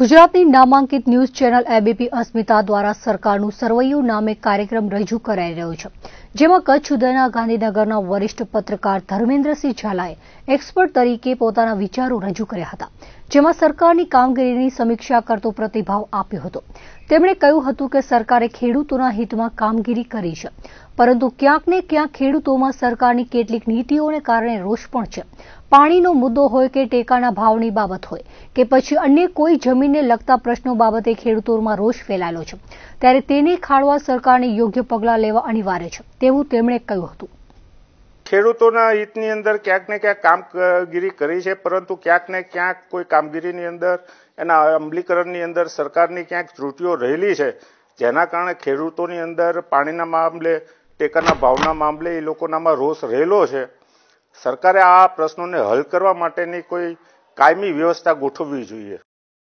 ગુજરાતની નામાંકિત news channel ABP અસ્મિતા દ્વારા સરકારનું સરવૈયું નામે કાર્યક્રમ રજૂ કરાઈ રહ્યો છે જેમાં કચ્છ સુધરના ગાંધીનગરના વરિષ્ઠ પત્રકાર ધર્મેન્દ્રસિંહ ઝાલાએ એક્સપર્ટ તરીકે પોતાના વિચારો રજૂ કર્યા હતા જેમાં સરકારની કામગીરીની સમીક્ષા કરતો પ્રતિભાવ આપ્યો હતો તેમણે કહ્યું હતું કે સરકારે ખેડૂતોના હિતમાં કામગીરી કરી છે પરંતુ ક્યાંકને ક્યાંક ખેડૂતોમાં સરકારની કેટલીક નીતિઓને કારણે રોષ પણ છે પાણીનો મુદ્દો હોય કે ટેકાના ભાવની બાબત હોય કે પછી અન્ય કોઈ જમીનને લગતા પ્રશ્નો બાબતે ખેડૂતોમાં રોષ ફેલાયેલો છે ત્યારે તેને ખાળવા સરકારને યોગ્ય પગલાં લેવા અનિવાર્ય છે તેવું તેમણે કહ્યું હતું ખેડૂતોના હિતની અંદર ક્યાંક ને ક્યાંક કામગીરી કરી છે પરંતુ ક્યાંક ને ક્યાંક કોઈ કામગીરીની અંદર એના અમલીકરણની અંદર સરકારની ક્યાંક ત્રુટીઓ રહેલી છે જેના કારણે ખેડૂતોની અંદર પાણીના મામલે ટેકાના ભાવના મામલે એ લોકોનામાં રોષ રહેલો છે સરકારે આ પ્રશ્નોને હલ કરવા માટેની કોઈ કાયમી વ્યવસ્થા ગોઠવવી જોઈએ